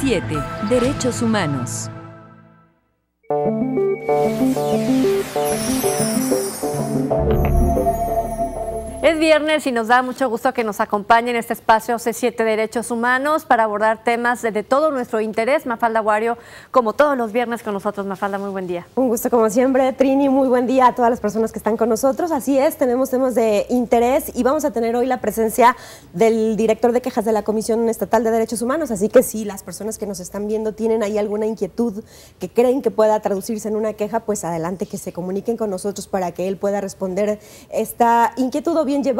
7. Derechos humanos. viernes y nos da mucho gusto que nos acompañe en este espacio C7 Derechos Humanos para abordar temas de, todo nuestro interés. Mafalda Guario, como todos los viernes con nosotros. Mafalda, muy buen día. Un gusto como siempre, Trini, muy buen día a todas las personas que están con nosotros. Así es, tenemos temas de interés y vamos a tener hoy la presencia del director de quejas de la Comisión Estatal de Derechos Humanos. Así que si las personas que nos están viendo tienen ahí alguna inquietud que creen que pueda traducirse en una queja, pues adelante que se comuniquen con nosotros para que él pueda responder esta inquietud o bien llevar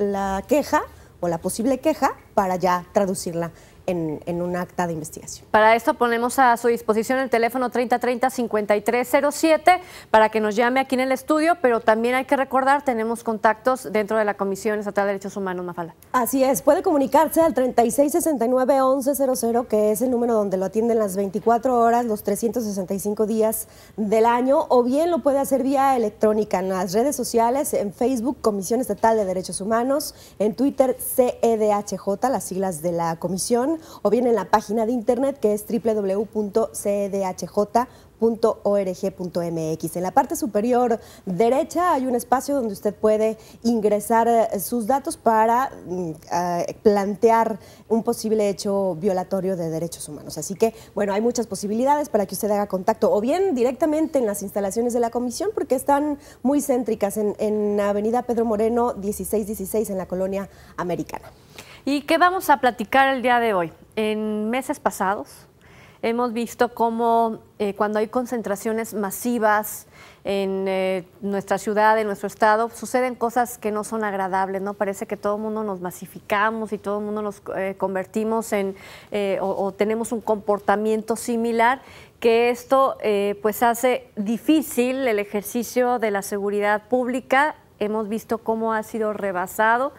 la queja o la posible queja para ya traducirla en, un acta de investigación. Para esto ponemos a su disposición el teléfono 3030-5307 para que nos llame aquí en el estudio, pero también hay que recordar, tenemos contactos dentro de la Comisión Estatal de Derechos Humanos, Mafala. Así es, puede comunicarse al 3669-1100, que es el número donde lo atienden las 24 horas, los 365 días del año, o bien lo puede hacer vía electrónica en las redes sociales, en Facebook, Comisión Estatal de Derechos Humanos, en Twitter, CEDHJ, las siglas de la Comisión, o bien en la página de internet que es www.cdhj.org.mx En la parte superior derecha hay un espacio donde usted puede ingresar eh, sus datos para mm, eh, plantear un posible hecho violatorio de derechos humanos. Así que, bueno, hay muchas posibilidades para que usted haga contacto o bien directamente en las instalaciones de la comisión porque están muy céntricas en, en Avenida Pedro Moreno 1616 en la colonia americana. ¿Y qué vamos a platicar el día de hoy? En meses pasados hemos visto cómo eh, cuando hay concentraciones masivas en eh, nuestra ciudad, en nuestro estado, suceden cosas que no son agradables, ¿no? Parece que todo el mundo nos masificamos y todo el mundo nos eh, convertimos en o, tenemos un comportamiento similar que esto pues hace difícil el ejercicio de la seguridad pública. Hemos visto cómo ha sido rebasado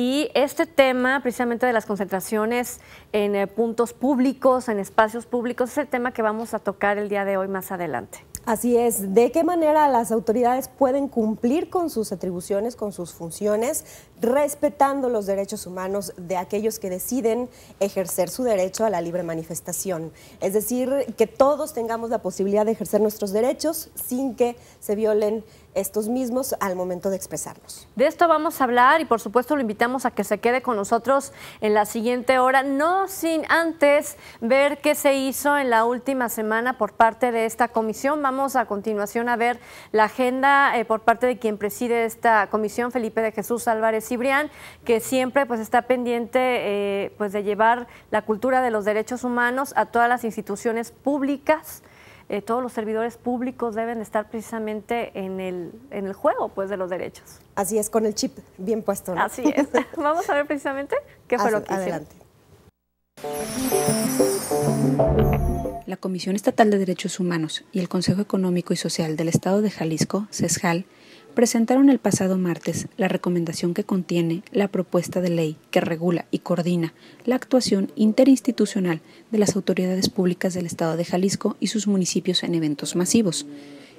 y este tema, precisamente de las concentraciones en eh, puntos públicos, en espacios públicos, es el tema que vamos a tocar el día de hoy más adelante. Así es. ¿De qué manera las autoridades pueden cumplir con sus atribuciones, con sus funciones, respetando los derechos humanos de aquellos que deciden ejercer su derecho a la libre manifestación? Es decir, que todos tengamos la posibilidad de ejercer nuestros derechos sin que se violen estos mismos al momento de expresarnos. De esto vamos a hablar y por supuesto lo invitamos a que se quede con nosotros en la siguiente hora, no sin antes ver qué se hizo en la última semana por parte de esta comisión a continuación a ver la agenda eh, por parte de quien preside esta comisión, Felipe de Jesús Álvarez Cibrián, que siempre pues está pendiente eh, pues de llevar la cultura de los derechos humanos a todas las instituciones públicas. Eh, todos los servidores públicos deben estar precisamente en el, en el juego pues, de los derechos. Así es, con el chip bien puesto. Así es. Vamos a ver precisamente qué fue lo que adelante. La Comisión Estatal de Derechos Humanos y el Consejo Económico y Social del Estado de Jalisco, CESJAL, presentaron el pasado martes la recomendación que contiene la propuesta de ley que regula y coordina la actuación interinstitucional de las autoridades públicas del Estado de Jalisco y sus municipios en eventos masivos.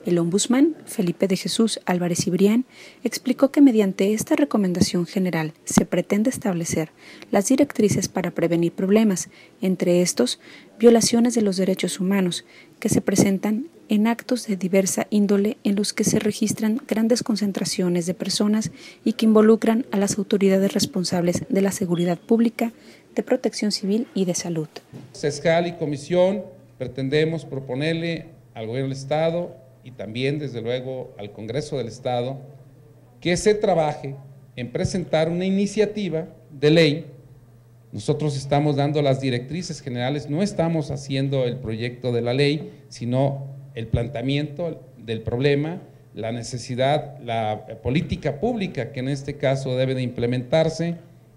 El ombudsman, Felipe de Jesús Álvarez Ibrián, explicó que mediante esta recomendación general se pretende establecer las directrices para prevenir problemas, entre estos, violaciones de los derechos humanos, que se presentan en actos de diversa índole en los que se registran grandes concentraciones de personas y que involucran a las autoridades responsables de la seguridad pública, de protección civil y de salud. Cescal y comisión pretendemos proponerle al gobierno del Estado y también, desde luego, al Congreso del Estado, que se trabaje en presentar una iniciativa de ley. Nosotros estamos dando las directrices generales, no estamos haciendo el proyecto de la ley, sino el planteamiento del problema, la necesidad, la política pública que en este caso debe de implementarse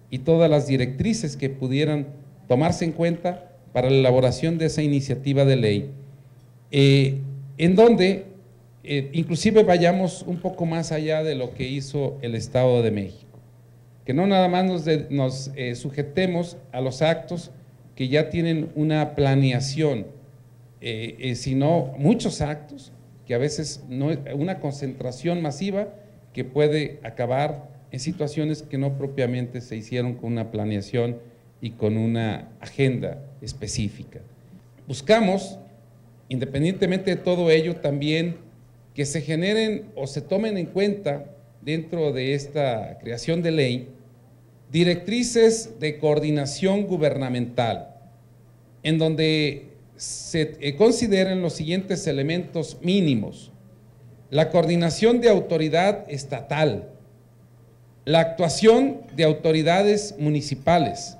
y todas las directrices que pudieran tomarse en cuenta para la elaboración de esa iniciativa de ley, eh, en donde eh, inclusive vayamos un poco más allá de lo que hizo el Estado de México, que no nada más nos, eh, sujetemos a los actos que ya tienen una planeación, eh, sino muchos actos que a veces no una concentración masiva que puede acabar en situaciones que no propiamente se hicieron con una planeación y con una agenda específica. Buscamos, independientemente de todo ello, también que se generen o se tomen en cuenta dentro de esta creación de ley directrices de coordinación gubernamental, en donde se eh, consideren los siguientes elementos mínimos. La coordinación de autoridad estatal, la actuación de autoridades municipales,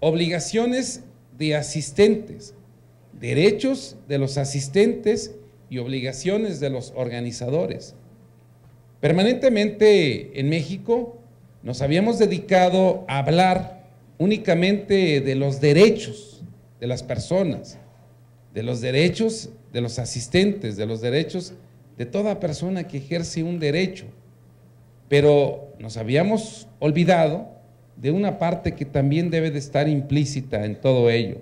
obligaciones de asistentes, derechos de los asistentes y obligaciones de los organizadores. Permanentemente en México nos habíamos dedicado a hablar únicamente de los derechos de las personas, de los derechos de los asistentes, de los derechos de toda persona que ejerce un derecho. Pero nos habíamos olvidado de una parte que también debe de estar implícita en todo ello,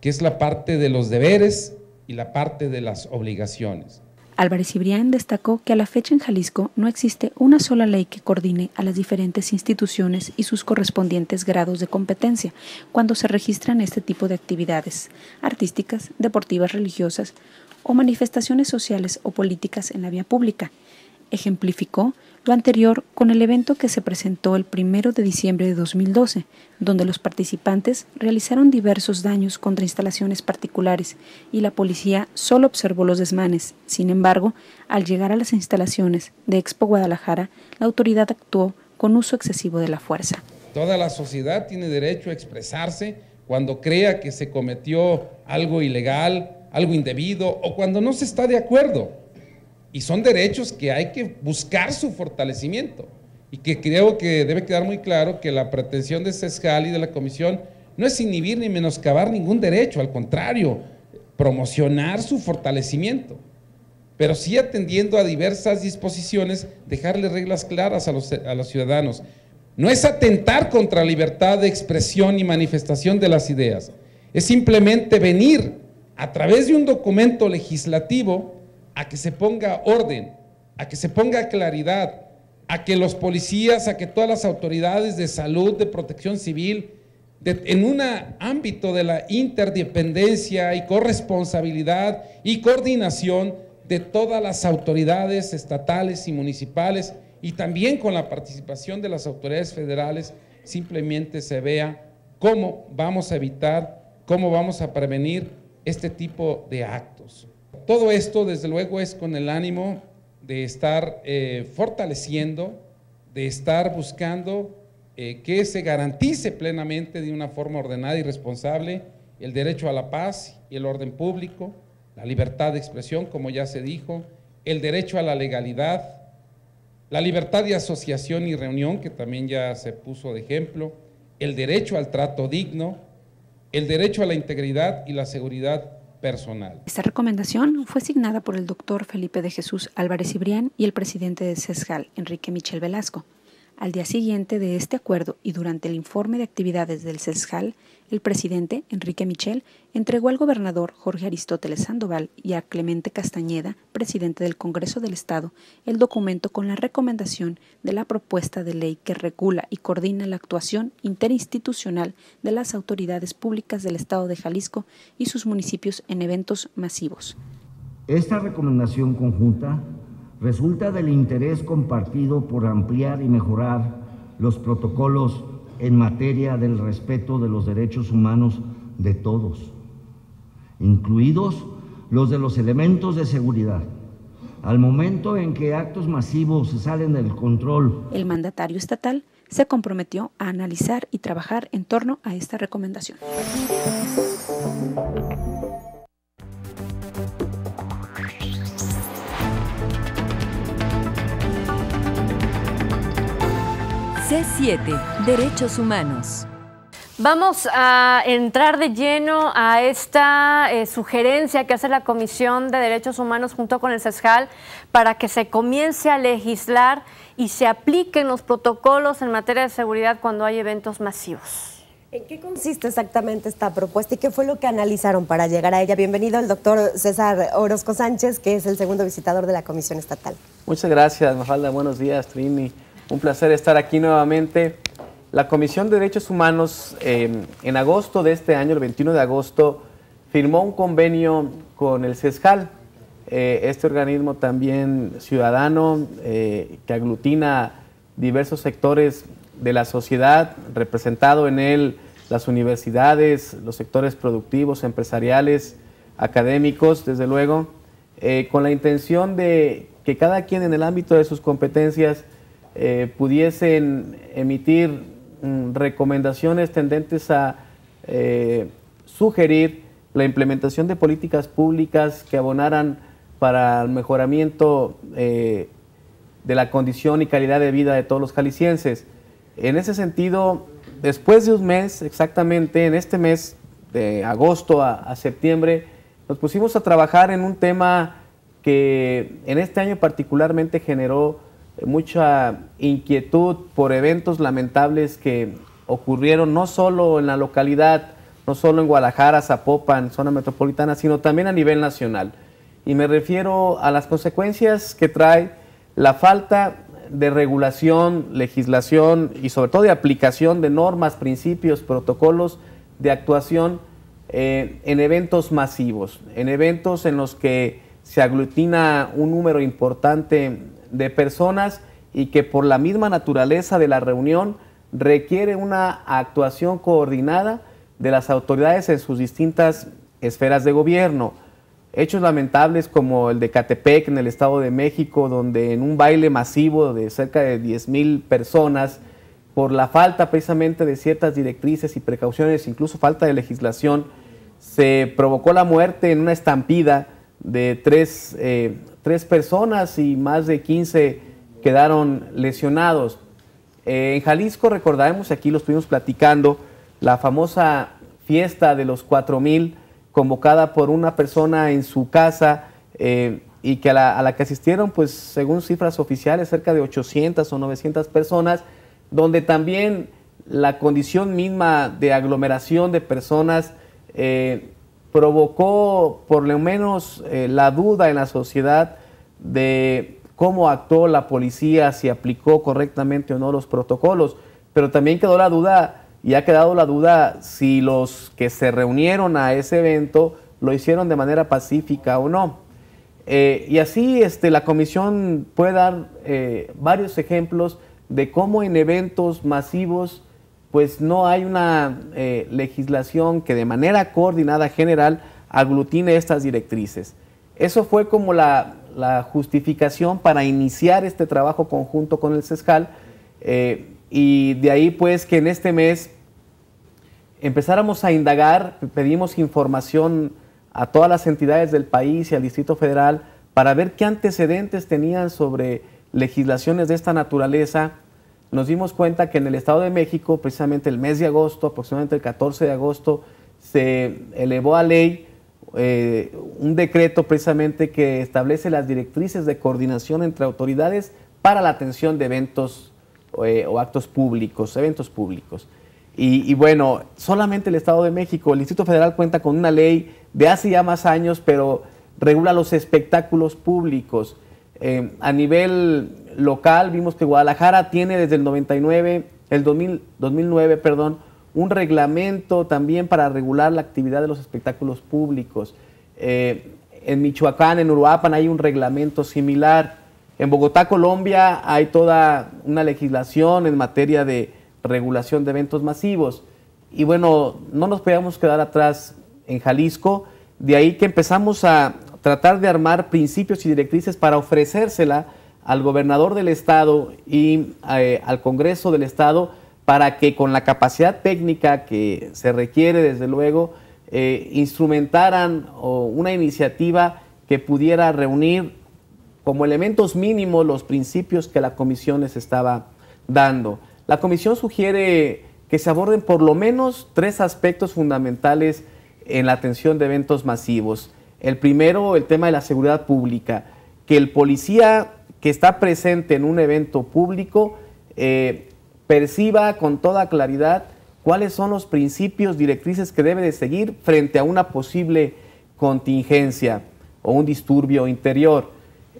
que es la parte de los deberes y la parte de las obligaciones. Álvarez Ibrián destacó que a la fecha en Jalisco no existe una sola ley que coordine a las diferentes instituciones y sus correspondientes grados de competencia cuando se registran este tipo de actividades artísticas, deportivas, religiosas o manifestaciones sociales o políticas en la vía pública. Ejemplificó lo anterior con el evento que se presentó el 1 de diciembre de 2012, donde los participantes realizaron diversos daños contra instalaciones particulares y la policía solo observó los desmanes. Sin embargo, al llegar a las instalaciones de Expo Guadalajara, la autoridad actuó con uso excesivo de la fuerza. Toda la sociedad tiene derecho a expresarse cuando crea que se cometió algo ilegal, algo indebido o cuando no se está de acuerdo y son derechos que hay que buscar su fortalecimiento. Y que creo que debe quedar muy claro que la pretensión de CESJAL y de la Comisión no es inhibir ni menoscabar ningún derecho, al contrario, promocionar su fortalecimiento. Pero sí atendiendo a diversas disposiciones, dejarle reglas claras a los, a los ciudadanos. No es atentar contra la libertad de expresión y manifestación de las ideas. Es simplemente venir a través de un documento legislativo a que se ponga orden, a que se ponga claridad, a que los policías, a que todas las autoridades de salud, de protección civil, en un ámbito de la interdependencia y corresponsabilidad y coordinación de todas las autoridades estatales y municipales y también con la participación de las autoridades federales, simplemente se vea cómo vamos a evitar, cómo vamos a prevenir este tipo de actos todo esto, desde luego, es con el ánimo de estar eh, fortaleciendo, de estar buscando eh, que se garantice plenamente de una forma ordenada y responsable el derecho a la paz y el orden público, la libertad de expresión, como ya se dijo, el derecho a la legalidad, la libertad de asociación y reunión, que también ya se puso de ejemplo, el derecho al trato digno, el derecho a la integridad y la seguridad esta recomendación fue asignada por el doctor Felipe de Jesús Álvarez Ibrián y el presidente de CESGAL, Enrique Michel Velasco. Al día siguiente de este acuerdo y durante el informe de actividades del CESJAL, el presidente, Enrique Michel, entregó al gobernador Jorge Aristóteles Sandoval y a Clemente Castañeda, presidente del Congreso del Estado, el documento con la recomendación de la propuesta de ley que regula y coordina la actuación interinstitucional de las autoridades públicas del Estado de Jalisco y sus municipios en eventos masivos. Esta recomendación conjunta resulta del interés compartido por ampliar y mejorar los protocolos en materia del respeto de los derechos humanos de todos, incluidos los de los elementos de seguridad. Al momento en que actos masivos se salen del control, el mandatario estatal se comprometió a analizar y trabajar en torno a esta recomendación. 7 Derechos Humanos. Vamos a entrar de lleno a esta eh, sugerencia que hace la Comisión de Derechos Humanos junto con el CESJAL para que se comience a legislar y se apliquen los protocolos en materia de seguridad cuando hay eventos masivos. ¿En qué consiste exactamente esta propuesta y qué fue lo que analizaron para llegar a ella? Bienvenido el doctor César Orozco Sánchez, que es el segundo visitador de la Comisión Estatal. Muchas gracias, Mafalda. Buenos días, Trini. Un placer estar aquí nuevamente. La Comisión de Derechos Humanos eh, en agosto de este año, el 21 de agosto, firmó un convenio con el CESCAL, eh, este organismo también ciudadano eh, que aglutina diversos sectores de la sociedad, representado en él las universidades, los sectores productivos, empresariales, académicos, desde luego, con la intención de que cada quien en el ámbito de sus competencias eh, pudiesen emitir mm, recomendaciones tendentes a eh, sugerir la implementación de políticas públicas que abonaran para el mejoramiento eh, de la condición y calidad de vida de todos los jaliscienses. En ese sentido, después de un mes, exactamente en este mes de agosto a septiembre, nos pusimos a trabajar en un tema que en este año particularmente generó mucha inquietud por eventos lamentables que ocurrieron no solo en la localidad, no solo en Guadalajara, Zapopan, zona metropolitana, sino también a nivel nacional. Y me refiero a las consecuencias que trae la falta de regulación, legislación y sobre todo de aplicación de normas, principios, protocolos de actuación eh, en eventos masivos, en eventos en los que se aglutina un número importante de personas y que por la misma naturaleza de la reunión requiere una actuación coordinada de las autoridades en sus distintas esferas de gobierno. Hechos lamentables como el de Catepec en el Estado de México, donde en un baile masivo de cerca de 10.000 personas, por la falta precisamente de ciertas directrices y precauciones, incluso falta de legislación, se provocó la muerte en una estampida de tres eh, tres personas y más de 15 quedaron lesionados. en Jalisco, recordaremos, aquí lo estuvimos platicando, la famosa fiesta de los 4.000 convocada por una persona en su casa eh, y que a la, que asistieron, pues según cifras oficiales, cerca de 800 o 900 personas, donde también la condición misma de aglomeración de personas eh, provocó por lo menos eh, la duda en la sociedad de cómo actuó la policía, si aplicó correctamente o no los protocolos, pero también quedó la duda y ha quedado la duda si los que se reunieron a ese evento lo hicieron de manera pacífica o no. Eh, y así este, la comisión puede dar eh, varios ejemplos de cómo en eventos masivos pues no hay una eh, legislación que de manera coordinada general aglutine estas directrices. Eso fue como la, justificación para iniciar este trabajo conjunto con el CESCAL eh, y de ahí pues que en este mes empezáramos a indagar, pedimos información a todas las entidades del país y al Distrito Federal para ver qué antecedentes tenían sobre legislaciones de esta naturaleza nos dimos cuenta que en el Estado de México, precisamente el mes de agosto, aproximadamente el 14 de agosto, se elevó a ley eh, un decreto precisamente que establece las directrices de coordinación entre autoridades para la atención de eventos eh, o actos públicos, eventos públicos. Y, bueno, solamente el Estado de México, el Instituto Federal cuenta con una ley de hace ya más años, pero regula los espectáculos públicos. Eh, a nivel local, vimos que Guadalajara tiene desde el 99, el 2009, perdón, un reglamento también para regular la actividad de los espectáculos públicos. Eh, en Michoacán, en Uruapan hay un reglamento similar. En Bogotá, Colombia, hay toda una legislación en materia de regulación de eventos masivos. Y bueno, no nos podíamos quedar atrás en Jalisco, de ahí que empezamos a tratar de armar principios y directrices para ofrecérsela al gobernador del estado y eh, al Congreso del estado para que con la capacidad técnica que se requiere, desde luego, eh, instrumentaran una iniciativa que pudiera reunir como elementos mínimos los principios que la comisión les estaba dando. La comisión sugiere que se aborden por lo menos tres aspectos fundamentales en la atención de eventos masivos. El primero, el tema de la seguridad pública, que el policía que está presente en un evento público eh, perciba con toda claridad cuáles son los principios, directrices que debe de seguir frente a una posible contingencia o un disturbio interior,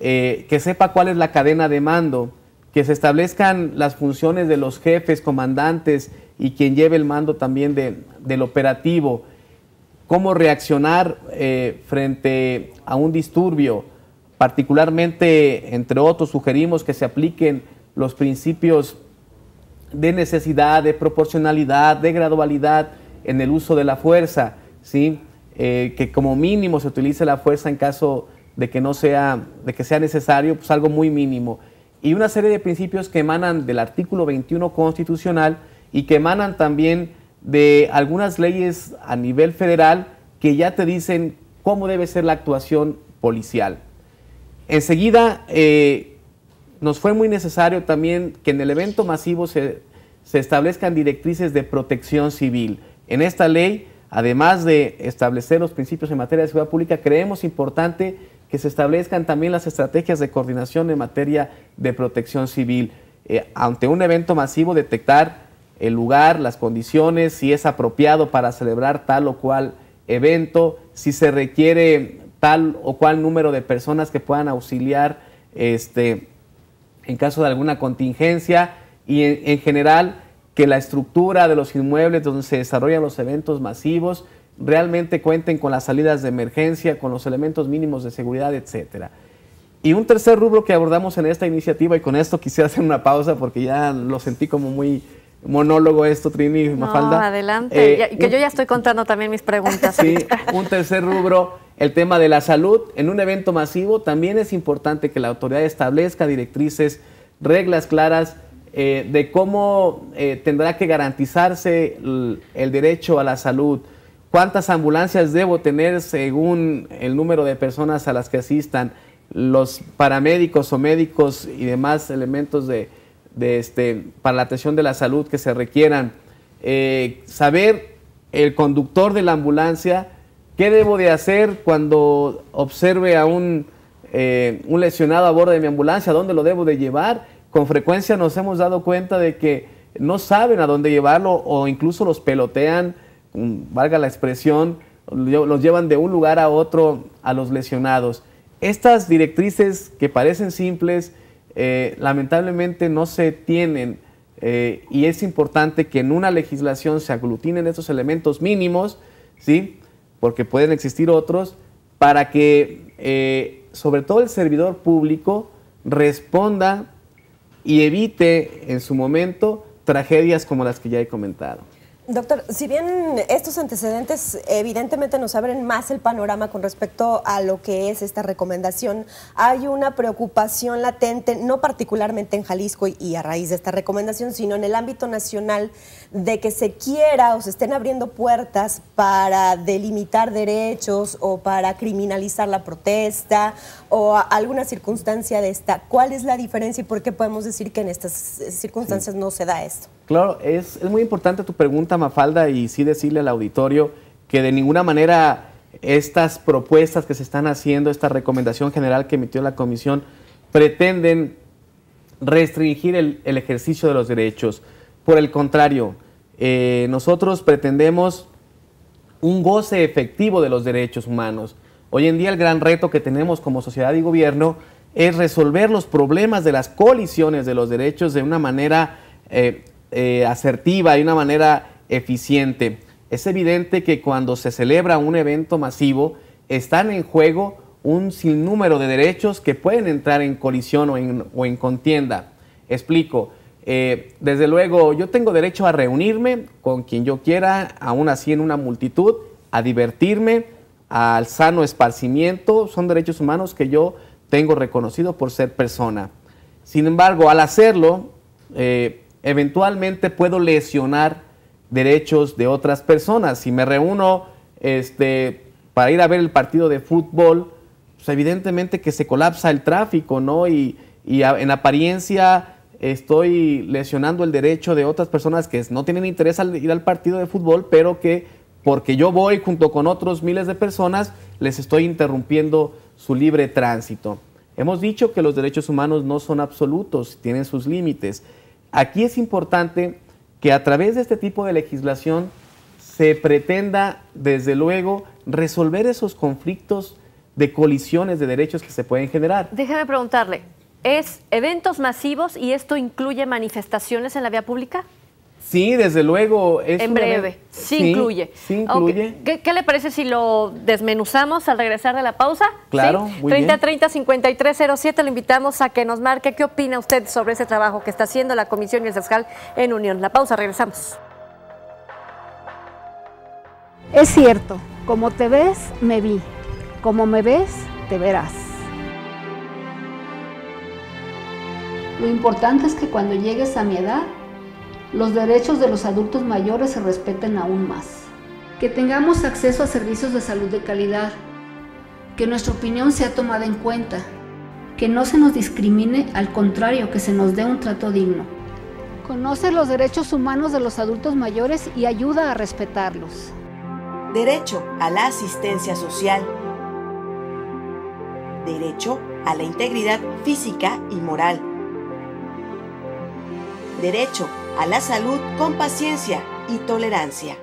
eh, que sepa cuál es la cadena de mando, que se establezcan las funciones de los jefes, comandantes y quien lleve el mando también del operativo, cómo reaccionar eh, frente a un disturbio, Particularmente, entre otros, sugerimos que se apliquen los principios de necesidad, de proporcionalidad, de gradualidad en el uso de la fuerza, ¿sí? Eh, que como mínimo se utilice la fuerza en caso de que no sea, de que sea necesario, pues algo muy mínimo. Y una serie de principios que emanan del artículo 21 constitucional y que emanan también de algunas leyes a nivel federal que ya te dicen cómo debe ser la actuación policial. Enseguida eh, nos fue muy necesario también que en el evento masivo se, se establezcan directrices de protección civil. En esta ley, además de establecer los principios en materia de seguridad pública, creemos importante que se establezcan también las estrategias de coordinación en materia de protección civil. Eh, ante un evento masivo, detectar el lugar, las condiciones, si es apropiado para celebrar tal o cual evento, si se requiere tal o cual número de personas que puedan auxiliar este, en caso de alguna contingencia y en, general que la estructura de los inmuebles donde se desarrollan los eventos masivos realmente cuenten con las salidas de emergencia, con los elementos mínimos de seguridad, etc. Y un tercer rubro que abordamos en esta iniciativa, y con esto quisiera hacer una pausa porque ya lo sentí como muy monólogo esto, Trini, Mafalda. adelante, eh, que yo ya estoy contando también mis preguntas. Sí, un tercer rubro, el tema de la salud. En un evento masivo también es importante que la autoridad establezca directrices, reglas claras eh, de cómo eh, tendrá que garantizarse el, derecho a la salud. ¿Cuántas ambulancias debo tener según el número de personas a las que asistan? Los paramédicos o médicos y demás elementos de, este, para la atención de la salud que se requieran. Eh, saber el conductor de la ambulancia qué debo de hacer cuando observe a un, eh, un lesionado a bordo de mi ambulancia, dónde lo debo de llevar. Con frecuencia nos hemos dado cuenta de que no saben a dónde llevarlo o incluso los pelotean, mm, valga la expresión, los llevan de un lugar a otro a los lesionados. Estas directrices que parecen simples, eh, lamentablemente no se tienen eh, y es importante que en una legislación se aglutinen estos elementos mínimos, ¿sí? porque pueden existir otros, para que eh, sobre todo el servidor público responda y evite en su momento tragedias como las que ya he comentado. Doctor, si bien estos antecedentes evidentemente nos abren más el panorama con respecto a lo que es esta recomendación, hay una preocupación latente, no particularmente en Jalisco y a raíz de esta recomendación, sino en el ámbito nacional de que se quiera o se estén abriendo puertas para delimitar derechos o para criminalizar la protesta o alguna circunstancia de esta. ¿Cuál es la diferencia y por qué podemos decir que en estas eh, circunstancias no se da esto? Claro, es, muy importante tu pregunta, Mafalda, y sí decirle al auditorio que de ninguna manera estas propuestas que se están haciendo, esta recomendación general que emitió la Comisión, pretenden restringir el, ejercicio de los derechos. Por el contrario, eh, nosotros pretendemos un goce efectivo de los derechos humanos. Hoy en día el gran reto que tenemos como sociedad y gobierno es resolver los problemas de las colisiones de los derechos de una manera eh, eh, asertiva y una manera eficiente. Es evidente que cuando se celebra un evento masivo están en juego un sinnúmero de derechos que pueden entrar en colisión o en contienda. Explico, eh, desde luego, yo tengo derecho a reunirme con quien yo quiera, aún así en una multitud, a divertirme, al sano esparcimiento, son derechos humanos que yo tengo reconocido por ser persona. Sin embargo, al hacerlo, eh, eventualmente puedo lesionar derechos de otras personas. Si me reúno este, para ir a ver el partido de fútbol, pues evidentemente que se colapsa el tráfico, ¿no? Y, y en apariencia estoy lesionando el derecho de otras personas que no tienen interés al ir al partido de fútbol, pero que porque yo voy junto con otros miles de personas, les estoy interrumpiendo su libre tránsito. Hemos dicho que los derechos humanos no son absolutos, tienen sus límites. Aquí es importante que a través de este tipo de legislación se pretenda, desde luego, resolver esos conflictos de colisiones de derechos que se pueden generar. Déjeme preguntarle, es eventos masivos y esto incluye manifestaciones en la vía pública. Sí, desde luego. en breve, sí, incluye. ¿Qué, le parece si lo desmenuzamos al regresar de la pausa? Claro, ¿Sí? muy 30 lo invitamos a que nos marque qué opina usted sobre ese trabajo que está haciendo la Comisión y el CESCAL en Unión. La pausa, regresamos. Es cierto, como te ves, me vi. Como me ves, te verás. Lo importante es que cuando llegues a mi edad, los derechos de los adultos mayores se respeten aún más. Que tengamos acceso a servicios de salud de calidad. Que nuestra opinión sea tomada en cuenta. Que no se nos discrimine, al contrario, que se nos dé un trato digno. Conoce los derechos humanos de los adultos mayores y ayuda a respetarlos. Derecho a la asistencia social. Derecho a la integridad física y moral derecho a la salud con paciencia y tolerancia.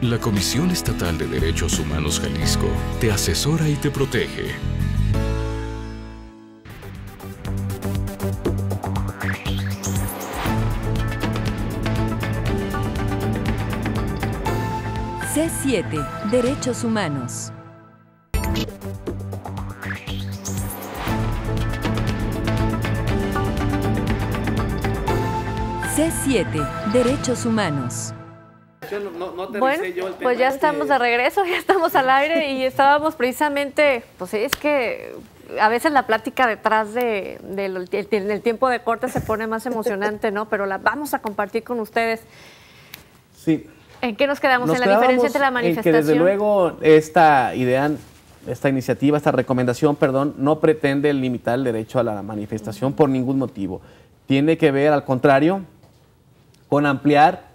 La Comisión Estatal de Derechos Humanos Jalisco te asesora y te protege. C7, Derechos Humanos. c Derechos Humanos. bueno, pues ya estamos de regreso, ya estamos al aire y estábamos precisamente, pues es que a veces la plática detrás de, del tiempo de corte se pone más emocionante, ¿no? Pero la vamos a compartir con ustedes. Sí. ¿En qué nos quedamos? ¿En la diferencia entre la manifestación? En que desde luego esta idea, esta iniciativa, esta recomendación, perdón, no pretende limitar el derecho a la manifestación por ningún motivo. Tiene que ver, al contrario, con ampliar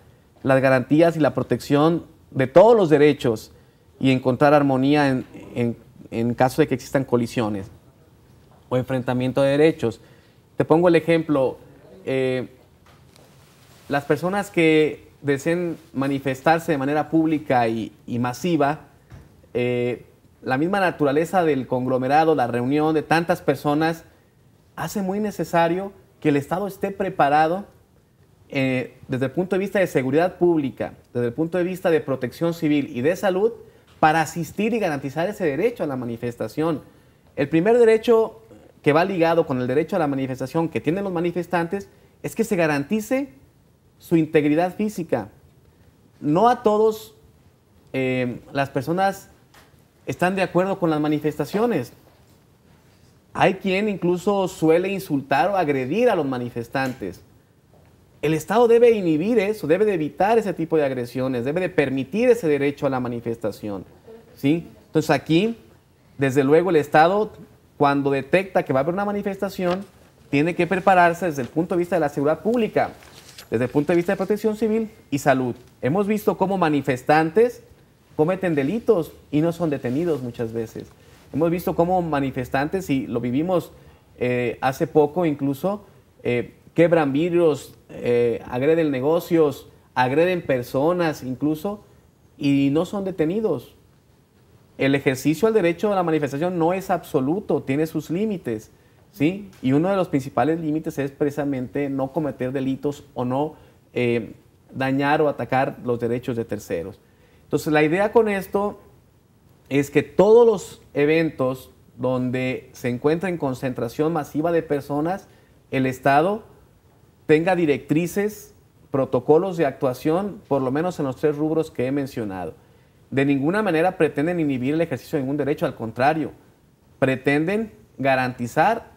las garantías y la protección de todos los derechos y encontrar armonía en, caso de que existan colisiones o enfrentamiento de derechos. Te pongo el ejemplo, eh, las personas que deseen manifestarse de manera pública y, masiva, eh, la misma naturaleza del conglomerado, la reunión de tantas personas, hace muy necesario que el Estado esté preparado eh, desde el punto de vista de seguridad pública, desde el punto de vista de protección civil y de salud, para asistir y garantizar ese derecho a la manifestación. El primer derecho que va ligado con el derecho a la manifestación que tienen los manifestantes es que se garantice su integridad física. No a todos eh, las personas están de acuerdo con las manifestaciones. Hay quien incluso suele insultar o agredir a los manifestantes el Estado debe inhibir eso, debe de evitar ese tipo de agresiones, debe de permitir ese derecho a la manifestación. ¿sí? Entonces aquí, desde luego, el Estado, cuando detecta que va a haber una manifestación, tiene que prepararse desde el punto de vista de la seguridad pública, desde el punto de vista de protección civil y salud. Hemos visto cómo manifestantes cometen delitos y no son detenidos muchas veces. Hemos visto cómo manifestantes, y lo vivimos eh, hace poco incluso, eh, quebran vidrios, eh, agreden negocios, agreden personas incluso, y no son detenidos. El ejercicio del derecho a la manifestación no es absoluto, tiene sus límites, ¿sí? Y uno de los principales límites es precisamente no cometer delitos o no eh, dañar o atacar los derechos de terceros. Entonces, la idea con esto es que todos los eventos donde se encuentra en concentración masiva de personas, el Estado tenga directrices, protocolos de actuación, por lo menos en los tres rubros que he mencionado. De ninguna manera pretenden inhibir el ejercicio de ningún derecho, al contrario, pretenden garantizar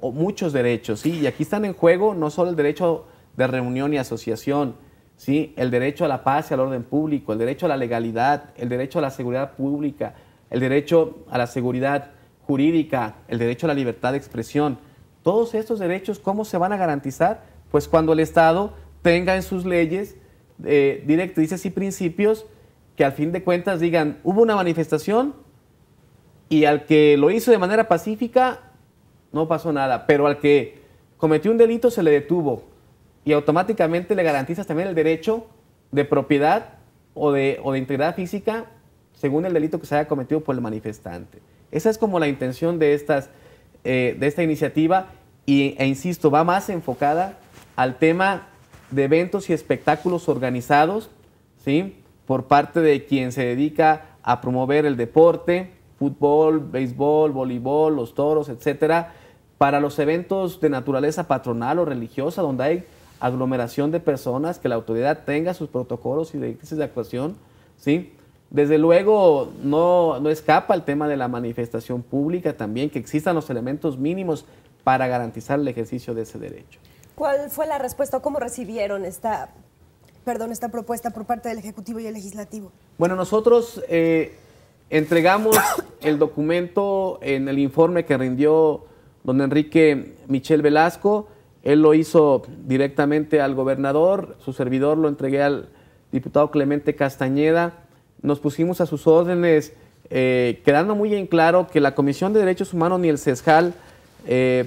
muchos derechos, Y aquí están en juego no solo el derecho de reunión y asociación, ¿sí? El derecho a la paz y al orden público, el derecho a la legalidad, el derecho a la seguridad pública, el derecho a la seguridad jurídica, el derecho a la libertad de expresión. Todos estos derechos, ¿cómo se van a garantizar? pues cuando el Estado tenga en sus leyes eh, directrices y principios que al fin de cuentas digan, hubo una manifestación y al que lo hizo de manera pacífica no pasó nada, pero al que cometió un delito se le detuvo y automáticamente le garantizas también el derecho de propiedad o de, de integridad física según el delito que se haya cometido por el manifestante. Esa es como la intención de, estas, eh, de esta iniciativa y, e insisto, va más enfocada al tema de eventos y espectáculos organizados, ¿sí? Por parte de quien se dedica a promover el deporte, fútbol, béisbol, voleibol, los toros, etcétera, para los eventos de naturaleza patronal o religiosa, donde hay aglomeración de personas, que la autoridad tenga sus protocolos y directrices de actuación, ¿sí? Desde luego, no, no escapa el tema de la manifestación pública también, que existan los elementos mínimos para garantizar el ejercicio de ese derecho. ¿Cuál fue la respuesta o cómo recibieron esta, perdón, esta propuesta por parte del Ejecutivo y el Legislativo? Bueno, nosotros eh, entregamos el documento en el informe que rindió don Enrique Michel Velasco. Él lo hizo directamente al gobernador, su servidor lo entregué al diputado Clemente Castañeda. Nos pusimos a sus órdenes, eh, quedando muy en claro que la Comisión de Derechos Humanos ni el CESJAL eh,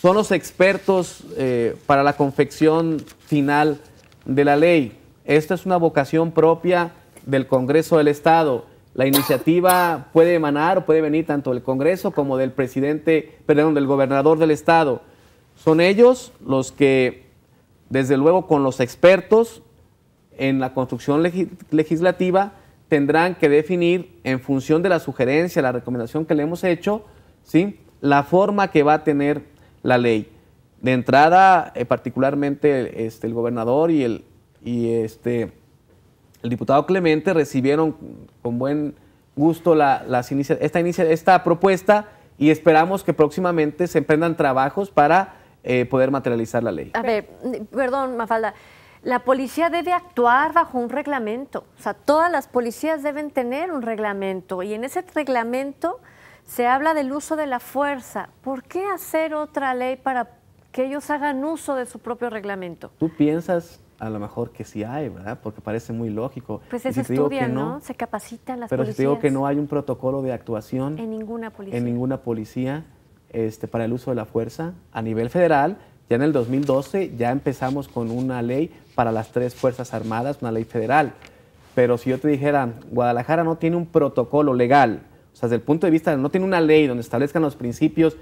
son los expertos eh, para la confección final de la ley. Esta es una vocación propia del Congreso del Estado. La iniciativa puede emanar o puede venir tanto del Congreso como del presidente, perdón, del gobernador del Estado. Son ellos los que, desde luego, con los expertos en la construcción legislativa, tendrán que definir, en función de la sugerencia, la recomendación que le hemos hecho, ¿sí? la forma que va a tener la ley. De entrada, eh, particularmente este, el gobernador y, el, y este, el diputado Clemente recibieron con buen gusto la, esta, inicia, esta propuesta y esperamos que próximamente se emprendan trabajos para eh, poder materializar la ley. A ver, perdón, Mafalda. La policía debe actuar bajo un reglamento. O sea, todas las policías deben tener un reglamento. Y en ese reglamento se habla del uso de la fuerza. ¿Por qué hacer otra ley para que ellos hagan uso de su propio reglamento? Tú piensas a lo mejor que sí hay, ¿verdad? Porque parece muy lógico. Pues se no, Se capacitan las pero policías. Pero si te digo que no hay un protocolo de actuación. En ninguna policía. En ninguna policía este, para el uso de la fuerza a nivel federal. Ya en el 2012 ya empezamos con una ley para las tres Fuerzas Armadas, una ley federal. Pero si yo te dijera, Guadalajara no tiene un protocolo legal o sea, desde el punto de vista no tiene una ley donde establezcan los principios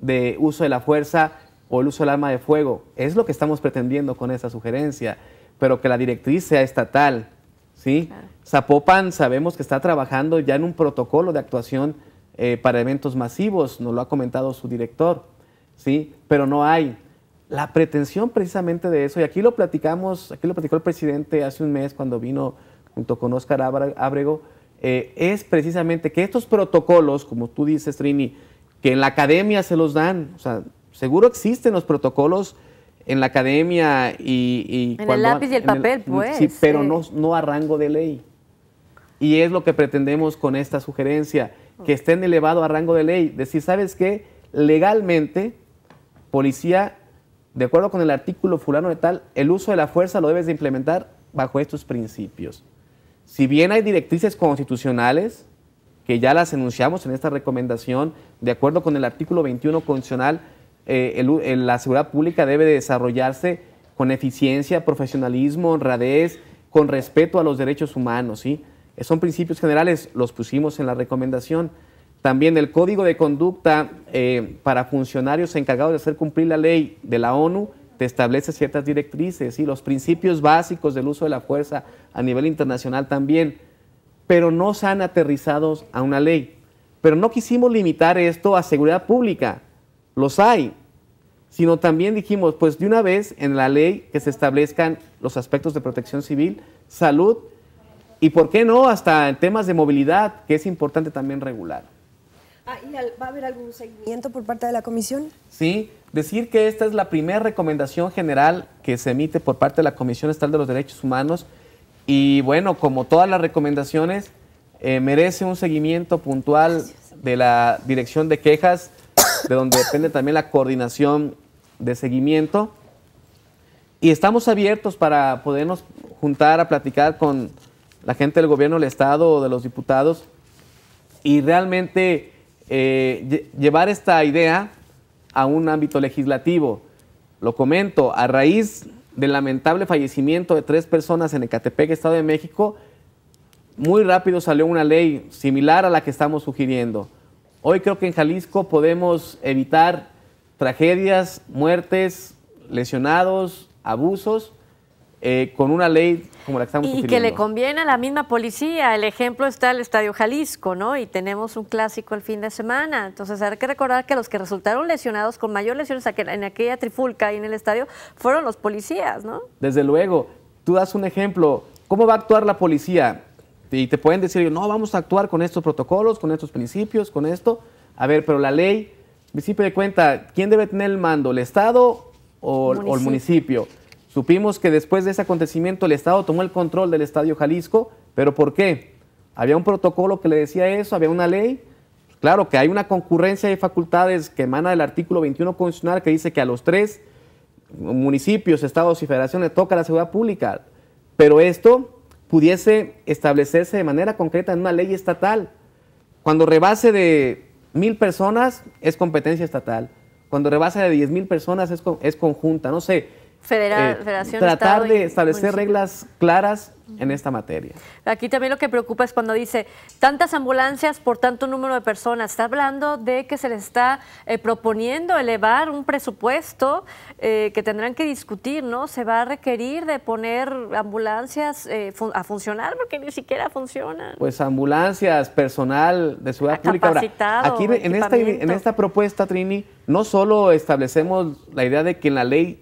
de uso de la fuerza o el uso del arma de fuego. Es lo que estamos pretendiendo con esa sugerencia, pero que la directriz sea estatal. ¿sí? Zapopan sabemos que está trabajando ya en un protocolo de actuación eh, para eventos masivos, nos lo ha comentado su director, ¿sí? pero no hay. La pretensión precisamente de eso, y aquí lo platicamos, aquí lo platicó el presidente hace un mes cuando vino junto con Óscar Abrego, eh, es precisamente que estos protocolos, como tú dices, Trini, que en la academia se los dan, o sea, seguro existen los protocolos en la academia y... en el lápiz y el papel, pues. Sí, pero No, a rango de ley. Y es lo que pretendemos con esta sugerencia, que estén elevado a rango de ley. Decir, ¿sabes qué? Legalmente, policía, de acuerdo con el artículo fulano de tal, el uso de la fuerza lo debes de implementar bajo estos principios. Si bien hay directrices constitucionales, que ya las enunciamos en esta recomendación, de acuerdo con el artículo 21 constitucional, eh, eh, la seguridad pública debe desarrollarse con eficiencia, profesionalismo, honradez, con respeto a los derechos humanos. Eh, son principios generales, los pusimos en la recomendación. También el código de conducta para funcionarios encargados de hacer cumplir la ley de la ONU establece ciertas directrices y los principios básicos del uso de la fuerza a nivel internacional también, pero no se han aterrizado a una ley. Pero no quisimos limitar esto a seguridad pública, los hay, sino también dijimos, pues de una vez en la ley que se establezcan los aspectos de protección civil, salud y, ¿por qué no?, hasta en temas de movilidad, que es importante también regular. Ah, va a haber algún seguimiento por parte de la comisión? Sí, decir que esta es la primera recomendación general que se emite por parte de la Comisión Estatal de los Derechos Humanos y bueno, como todas las recomendaciones, eh, merece un seguimiento puntual de la Dirección de Quejas, de donde depende también la coordinación de seguimiento. Y estamos abiertos para podernos juntar a platicar con la gente del gobierno del Estado o de los diputados y realmente eh, llevar esta idea a un ámbito legislativo. Lo comento, a raíz del lamentable fallecimiento de tres personas en Ecatepec, Estado de México, muy rápido salió una ley similar a la que estamos sugiriendo. Hoy creo que en Jalisco podemos evitar tragedias, muertes, lesionados, abusos, eh, con una ley y que le conviene a la misma policía. El ejemplo está el Estadio Jalisco, ¿no? Y tenemos un clásico el fin de semana. Entonces hay que recordar que los que resultaron lesionados con mayor lesiones en aquella trifulca ahí en el estadio fueron los policías, ¿no? Desde luego. Tú das un ejemplo. ¿Cómo va a actuar la policía? Y te pueden decir, no, vamos a actuar con estos protocolos, con estos principios, con esto. A ver, pero la ley, principio de cuenta, ¿quién debe tener el mando? ¿El Estado o el municipio? Supimos que después de ese acontecimiento el Estado tomó el control del Estadio Jalisco, pero ¿por qué? Había un protocolo que le decía eso, había una ley. Claro que hay una concurrencia de facultades que emana del artículo 21 constitucional que dice que a los tres municipios, estados y federaciones toca la seguridad pública, pero esto pudiese establecerse de manera concreta en una ley estatal. Cuando rebase de mil personas es competencia estatal, cuando rebase de diez mil personas es, es conjunta, no sé Federal, eh, tratar de establecer reglas claras en esta materia. Aquí también lo que preocupa es cuando dice tantas ambulancias por tanto número de personas. Está hablando de que se le está eh, proponiendo elevar un presupuesto eh, que tendrán que discutir, ¿no? Se va a requerir de poner ambulancias a funcionar porque ni siquiera funcionan. Pues ambulancias, personal de ciudad ah, pública. aquí en esta, en esta propuesta, Trini, no solo establecemos la idea de que en la ley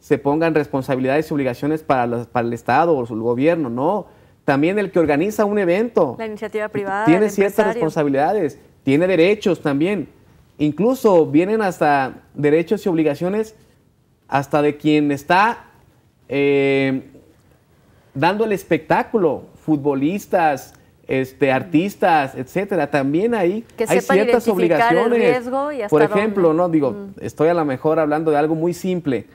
se pongan responsabilidades y obligaciones para, para el Estado o el gobierno, no. También el que organiza un evento. La iniciativa privada. Tiene ciertas responsabilidades, tiene derechos también. Incluso vienen hasta derechos y obligaciones hasta de quien está eh, dando el espectáculo, futbolistas, este, artistas, etcétera. También ahí hay ciertas obligaciones. Por ejemplo, no digo, estoy a lo mejor hablando de algo muy simple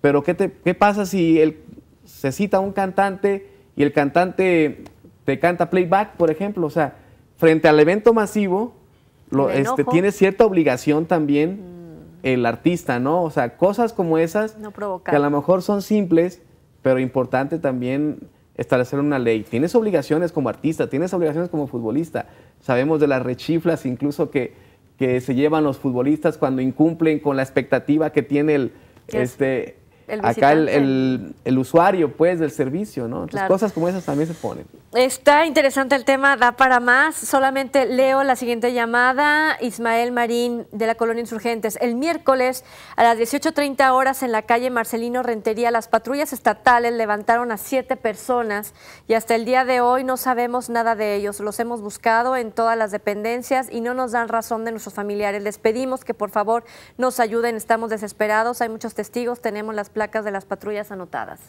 pero ¿qué, qué pasa si se cita a un cantante y el cantante te canta playback, por ejemplo? O sea, frente al evento masivo, este, tiene cierta obligación también mm. el artista, ¿no? O sea, cosas como esas que a lo mejor son simples, pero importante también establecer una ley. Tienes obligaciones como artista, tienes obligaciones como futbolista. Sabemos de las rechiflas incluso que, se llevan los futbolistas cuando incumplen con la expectativa que tiene el, este, acá el, usuario, pues, del servicio, ¿no? Entonces, cosas como esas también se ponen. Está interesante el tema, da para más. Solamente leo la siguiente llamada. Ismael Marín, de la Colonia Insurgentes. El miércoles a las 18.30 horas en la calle Marcelino Rentería, las patrullas estatales levantaron a siete personas y hasta el día de hoy no sabemos nada de ellos. Los hemos buscado en todas las dependencias y no nos dan razón de nuestros familiares. Les pedimos que por favor nos ayuden, estamos desesperados, hay muchos testigos, tenemos las placas de las patrullas anotadas.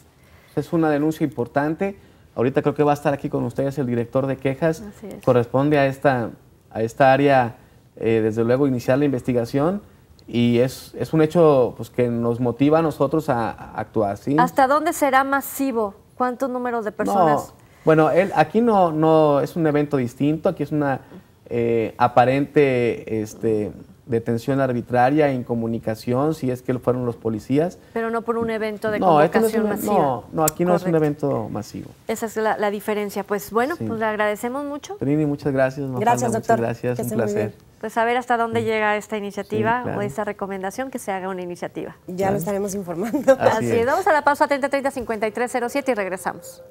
Es una denuncia importante. Ahorita creo que va a estar aquí con ustedes el director de quejas. Corresponde a esta, a esta área, eh, desde luego, iniciar la investigación y es, es un hecho pues, que nos motiva a nosotros a, actuar. ¿sí? ¿Hasta dónde será masivo? ¿Cuántos números de personas? Bueno, él, aquí no, no es un evento distinto, aquí es una eh, aparente este, detención arbitraria, incomunicación, si es que fueron los policías. Pero no por un evento de comunicación e- masiva. No, aquí no es un evento masivo. Esa es la, diferencia. Pues bueno, pues le agradecemos mucho. Trini, muchas gracias. gracias, doctor. Muchas gracias, un placer. Pues a ver hasta dónde llega esta iniciativa o esta recomendación que se haga una iniciativa. Ya lo estaremos informando. Así, Vamos a la pausa 3030-5307 y regresamos.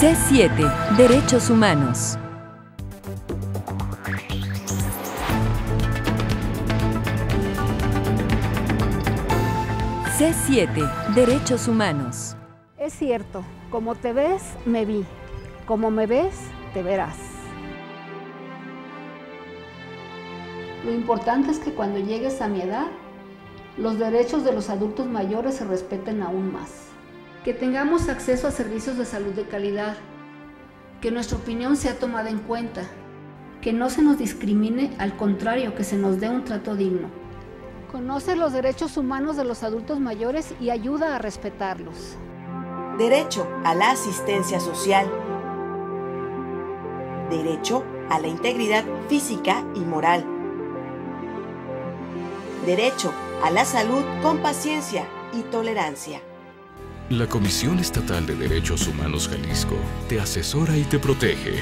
C7, Derechos Humanos. C7, Derechos Humanos. Es cierto, como te ves, me vi. Como me ves, te verás. Lo importante es que cuando llegues a mi edad, los derechos de los adultos mayores se respeten aún más que tengamos acceso a servicios de salud de calidad, que nuestra opinión sea tomada en cuenta, que no se nos discrimine, al contrario, que se nos dé un trato digno. Conoce los derechos humanos de los adultos mayores y ayuda a respetarlos. Derecho a la asistencia social. Derecho a la integridad física y moral. Derecho a la salud con paciencia y tolerancia. La Comisión Estatal de Derechos Humanos Jalisco te asesora y te protege.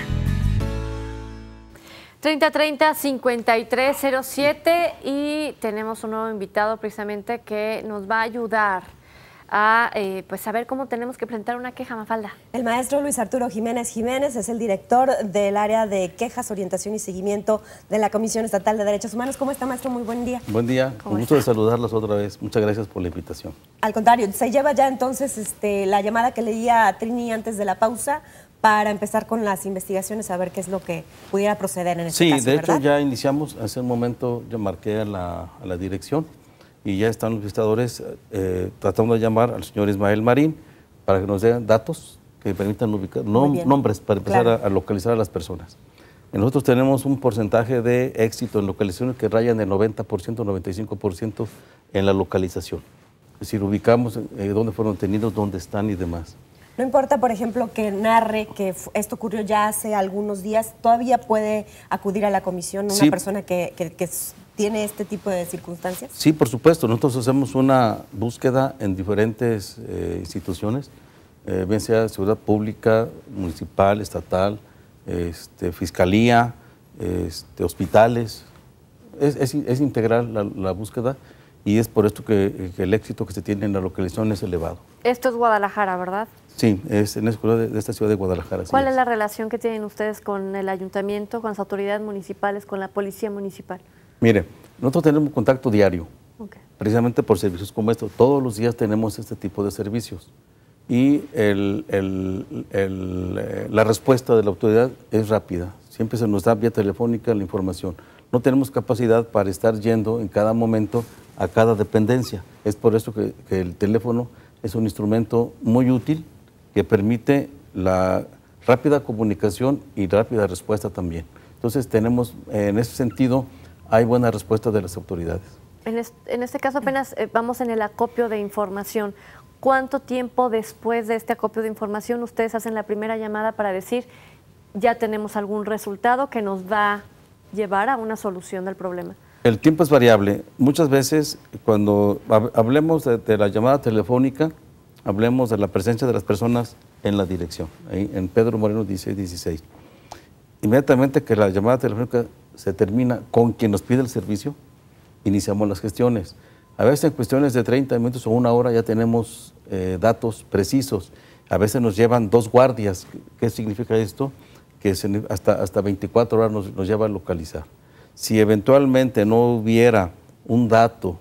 3030-5307 y tenemos un nuevo invitado precisamente que nos va a ayudar a eh, pues saber cómo tenemos que presentar una queja, Mafalda. El maestro Luis Arturo Jiménez Jiménez es el director del área de quejas, orientación y seguimiento de la Comisión Estatal de Derechos Humanos. ¿Cómo está, maestro? Muy buen día. Buen día, un gusto de saludarlos otra vez. Muchas gracias por la invitación. Al contrario, se lleva ya entonces este, la llamada que leía a Trini antes de la pausa para empezar con las investigaciones, a ver qué es lo que pudiera proceder en este sí, Sí, de hecho ya iniciamos, hace un momento ya marqué a la, a la dirección y ya están los visitadores eh, tratando de llamar al señor Ismael Marín para que nos den datos que permitan ubicar nombres para empezar a, localizar a las personas. nosotros tenemos un porcentaje de éxito en localizaciones que rayan el 90%, 95% en la localización. Es decir, ubicamos eh, eh, dónde fueron detenidos, dónde están y demás. No importa, por ejemplo, que narre que esto ocurrió ya hace algunos días, todavía puede acudir a la comisión una persona que, que tiene este tipo de circunstancias? Sí, por supuesto. Nosotros hacemos una búsqueda en diferentes eh, instituciones, eh, bien sea seguridad pública, municipal, estatal, este, fiscalía, este, hospitales. Es, integral la, búsqueda y es por esto que, el éxito que se tiene en la localización es elevado. Esto es Guadalajara, ¿verdad? Sí, es en esta ciudad de Guadalajara. ¿Cuál es la relación que tienen ustedes con el ayuntamiento, con las autoridades municipales, con la policía municipal? Mire, nosotros tenemos contacto diario, precisamente por servicios como estos. Todos los días tenemos este tipo de servicios y eh, la respuesta de la autoridad es rápida. Siempre se nos da vía telefónica la información. No tenemos capacidad para estar yendo en cada momento a cada dependencia. Es por eso que, que el teléfono es un instrumento muy útil que permite la rápida comunicación y rápida respuesta también. Entonces tenemos en ese sentido hay buena respuesta de las autoridades. En, este caso apenas eh, vamos en el acopio de información. ¿Cuánto tiempo después de este acopio de información ustedes hacen la primera llamada para decir ya tenemos algún resultado que nos va a llevar a una solución del problema? El tiempo es variable. Muchas veces cuando hablemos de, la llamada telefónica, hablemos de la presencia de las personas en la dirección, en Pedro Moreno 1616. Inmediatamente que la llamada telefónica se termina con quien nos pide el servicio, iniciamos las gestiones. A veces en cuestiones de 30 minutos o una hora ya tenemos eh, datos precisos. A veces nos llevan dos guardias. ¿Qué significa esto? Que hasta, hasta 24 horas nos, lleva a localizar. Si eventualmente no hubiera un dato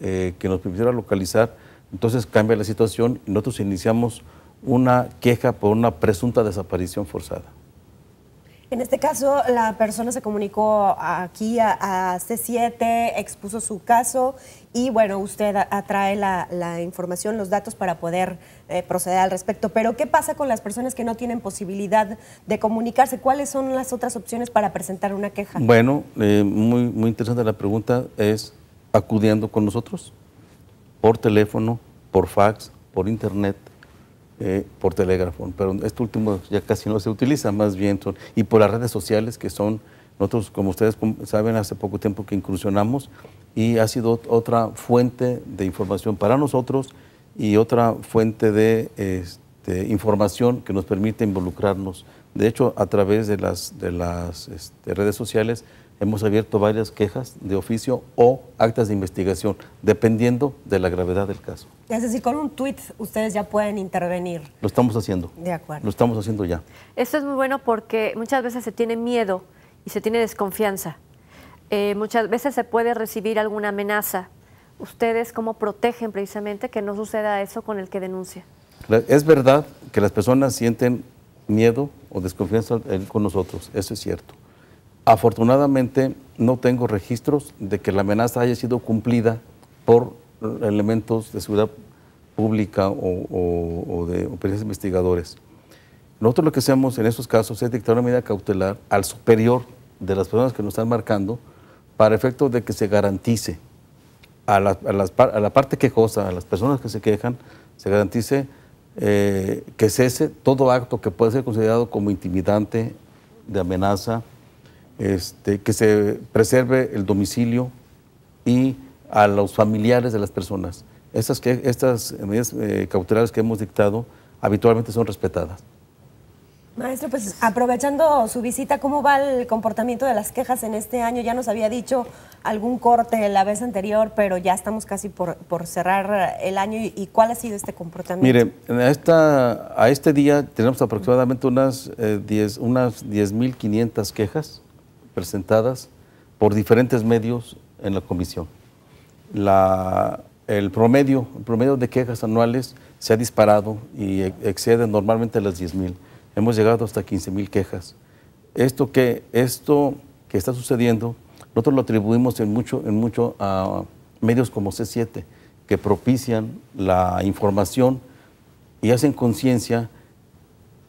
eh, que nos permitiera localizar, entonces cambia la situación y nosotros iniciamos una queja por una presunta desaparición forzada. En este caso, la persona se comunicó aquí a, a C7, expuso su caso y bueno, usted atrae la, información, los datos para poder eh, proceder al respecto. Pero ¿qué pasa con las personas que no tienen posibilidad de comunicarse? ¿Cuáles son las otras opciones para presentar una queja? Bueno, eh, muy, muy interesante la pregunta es acudiendo con nosotros por teléfono, por fax, por internet, eh, por telégrafo, pero este último ya casi no se utiliza, más bien son, y por las redes sociales que son, nosotros como ustedes saben, hace poco tiempo que incursionamos y ha sido otra fuente de información para nosotros y otra fuente de este, información que nos permite involucrarnos. De hecho, a través de las, de las este, redes sociales hemos abierto varias quejas de oficio o actas de investigación, dependiendo de la gravedad del caso. Es decir, con un tuit ustedes ya pueden intervenir. Lo estamos haciendo. De acuerdo. Lo estamos haciendo ya. Esto es muy bueno porque muchas veces se tiene miedo y se tiene desconfianza. Eh, muchas veces se puede recibir alguna amenaza. ¿Ustedes cómo protegen precisamente que no suceda eso con el que denuncia? Es verdad que las personas sienten miedo o desconfianza con nosotros, eso es cierto Afortunadamente no tengo registros de que la amenaza haya sido cumplida por elementos de seguridad pública o, de operaciones investigadores. Nosotros lo que hacemos en estos casos es dictar una medida cautelar al superior de las personas que nos están marcando para efecto de que se garantice a la, parte quejosa, a las personas que se quejan, se garantice eh, que cese todo acto que pueda ser considerado como intimidante, de amenaza, este, que se preserve el domicilio y a los familiares de las personas. Estas, que, estas medidas eh, cautelares que hemos dictado habitualmente son respetadas. Maestro, pues aprovechando su visita, ¿cómo va el comportamiento de las quejas en este año? Ya nos había dicho algún corte la vez anterior, pero ya estamos casi por, por cerrar el año. ¿Y cuál ha sido este comportamiento? Mire, a, esta, a este día tenemos aproximadamente unas 10 eh, 10.500 unas 10, quejas presentadas por diferentes medios en la comisión. el, promedio, el promedio de quejas anuales se ha disparado y excede normalmente las 10.000 mil. Hemos llegado hasta 15.000 mil quejas. Esto que, esto que está sucediendo, nosotros lo atribuimos en mucho, en mucho a medios como C7, que propician la información y hacen conciencia,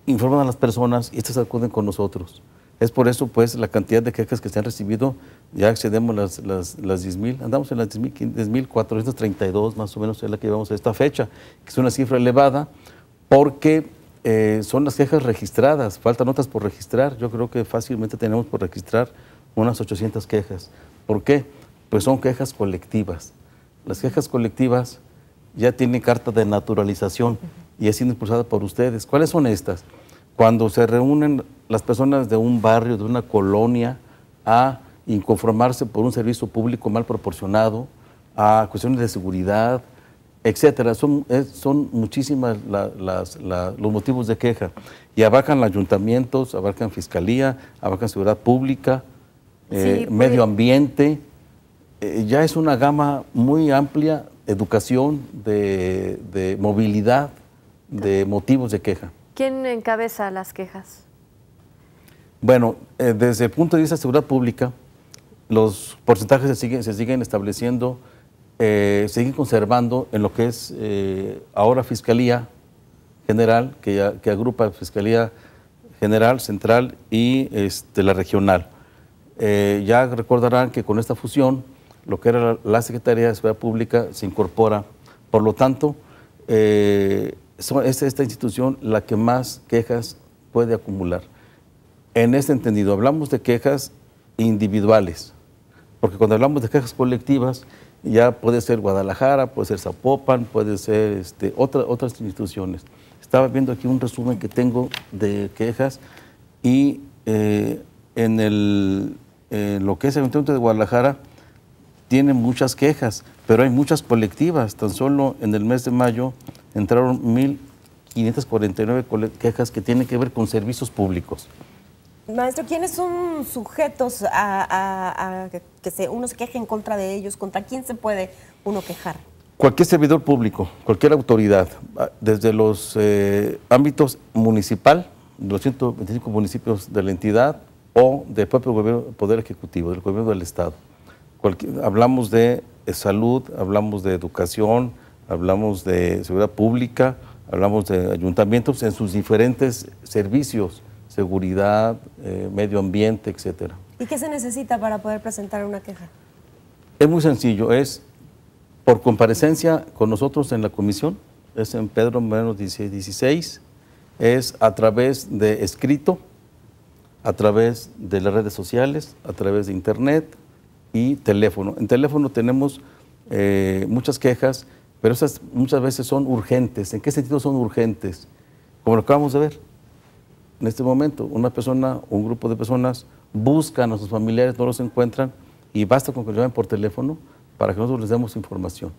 informan a las personas y estas acuden con nosotros. Es por eso, pues, la cantidad de quejas que se han recibido, ya excedemos las, las, 10.000, andamos en las 10.432 más o menos, es la que llevamos a esta fecha, que es una cifra elevada, porque eh, son las quejas registradas, faltan otras por registrar, yo creo que fácilmente tenemos por registrar unas 800 quejas. ¿Por qué? Pues son quejas colectivas. Las quejas colectivas ya tienen carta de naturalización y es impulsada por ustedes. ¿Cuáles son estas? Cuando se reúnen las personas de un barrio, de una colonia, a inconformarse por un servicio público mal proporcionado, a cuestiones de seguridad, etcétera. Son, son muchísimas los motivos de queja. Y abarcan ayuntamientos, abarcan fiscalía, abarcan seguridad pública, eh, medio ambiente. Eh, ya es una gama muy amplia, educación, de movilidad, de motivos de queja. ¿Quién encabeza las quejas? Bueno, eh, desde el punto de vista de seguridad pública, los porcentajes se siguen, se siguen estableciendo, eh, siguen conservando en lo que es eh, ahora Fiscalía General, que, agrupa Fiscalía General, Central y este, la Regional. Eh, ya recordarán que con esta fusión, lo que era la Secretaría de Seguridad Pública se incorpora. Por lo tanto, es esta institución la que más quejas puede acumular. En este entendido, hablamos de quejas individuales, porque cuando hablamos de quejas colectivas, ya puede ser Guadalajara, puede ser Zapopan, puede ser este, otras instituciones. Estaba viendo aquí un resumen que tengo de quejas y eh, en, el, lo que es el Ayuntamiento de Guadalajara, tiene muchas quejas, pero hay muchas colectivas. Tan solo en el mes de mayo entraron 1.549 quejas que tienen que ver con servicios públicos. Maestro, ¿quiénes son sujetos a, que uno se queje en contra de ellos? ¿Contra quién se puede uno quejar? Cualquier servidor público, cualquier autoridad, ah, desde los eh, ámbitos municipal, los 125 municipios de la entidad o del propio Poder Ejecutivo, del gobierno del Estado hablamos de salud, hablamos de educación, hablamos de seguridad pública, hablamos de ayuntamientos en sus diferentes servicios, seguridad, eh, medio ambiente, etcétera. ¿Y qué se necesita para poder presentar una queja? Es muy sencillo, es por comparecencia con nosotros en la comisión, es en Pedro Menos 16, es a través de escrito, a través de las redes sociales, a través de internet, y teléfono. En teléfono tenemos eh, muchas quejas, pero esas muchas veces son urgentes. ¿En qué sentido son urgentes? Como lo acabamos de ver. En este momento, una persona, un grupo de personas buscan a sus familiares, no los encuentran y basta con que lo llamen por teléfono para que nosotros les demos información.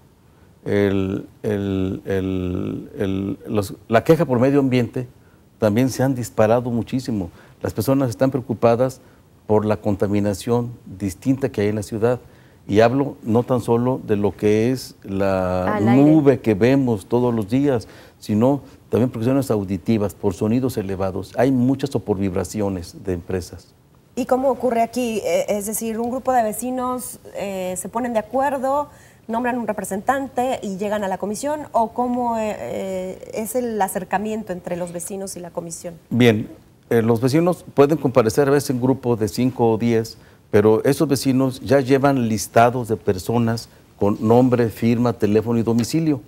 la queja por medio ambiente también se han disparado muchísimo. Las personas están preocupadas por la contaminación distinta que hay en la ciudad. Y hablo no tan solo de lo que es la nube que vemos todos los días, sino también por cuestiones auditivas, por sonidos elevados. Hay muchas o por vibraciones de empresas. ¿Y cómo ocurre aquí? Eh, es decir, un grupo de vecinos eh, se ponen de acuerdo, nombran un representante y llegan a la comisión, o cómo eh, es el acercamiento entre los vecinos y la comisión? Bien, eh, los vecinos pueden comparecer a veces en grupos de 5 o 10, pero esos vecinos ya llevan listados de personas con nombre, firma, teléfono y domicilio.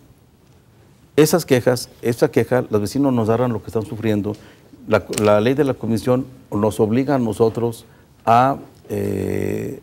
Esas quejas, esa queja, los vecinos nos darán lo que están sufriendo. La, ley de la comisión nos obliga a nosotros a eh,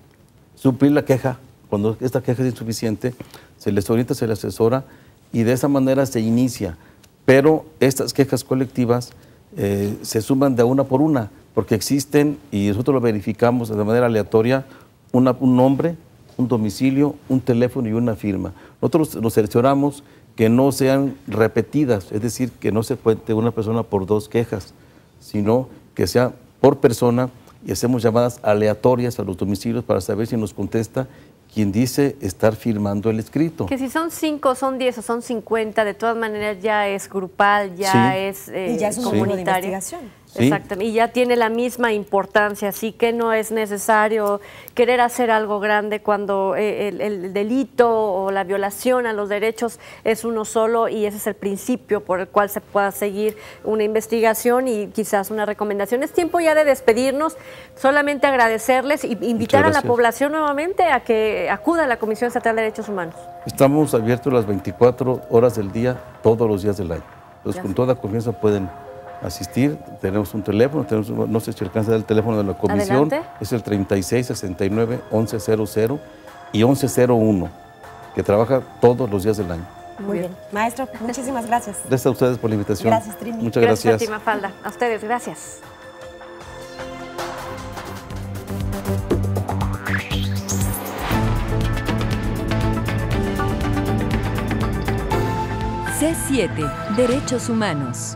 suplir la queja. Cuando esta queja es insuficiente, se les orienta, se les asesora y de esa manera se inicia. Pero estas quejas colectivas eh, se suman de una por una, porque existen, y nosotros lo verificamos de manera aleatoria, un nombre, un domicilio, un teléfono y una firma. Nosotros nos seleccionamos que no sean repetidas, es decir, que no se cuente una persona por dos quejas, sino que sea por persona y hacemos llamadas aleatorias a los domicilios para saber si nos contesta quien dice estar firmando el escrito. Que si son cinco, son 10 o son 50, de todas maneras ya es grupal, ya es, eh, ya es comunitario. investigación. Exactamente, y ya tiene la misma importancia, así que no es necesario querer hacer algo grande cuando eh, el, delito o la violación a los derechos es uno solo y ese es el principio por el cual se pueda seguir una investigación y quizás una recomendación. Es tiempo ya de despedirnos, solamente agradecerles y e invitar a la población nuevamente a que acuda a la Comisión Estatal de Derechos Humanos. Estamos abiertos las 24 horas del día, todos los días del año. Entonces, con toda confianza pueden asistir. Tenemos un teléfono, no sé si alcanza el teléfono de la comisión, es el 3669-1100 y 1101, que trabaja todos los días del año. Muy bien. Maestro, muchísimas gracias. Gracias a ustedes por la invitación. Gracias, Trini. Muchas gracias. Gracias, a, Falda. a ustedes, gracias. C7, Derechos Humanos.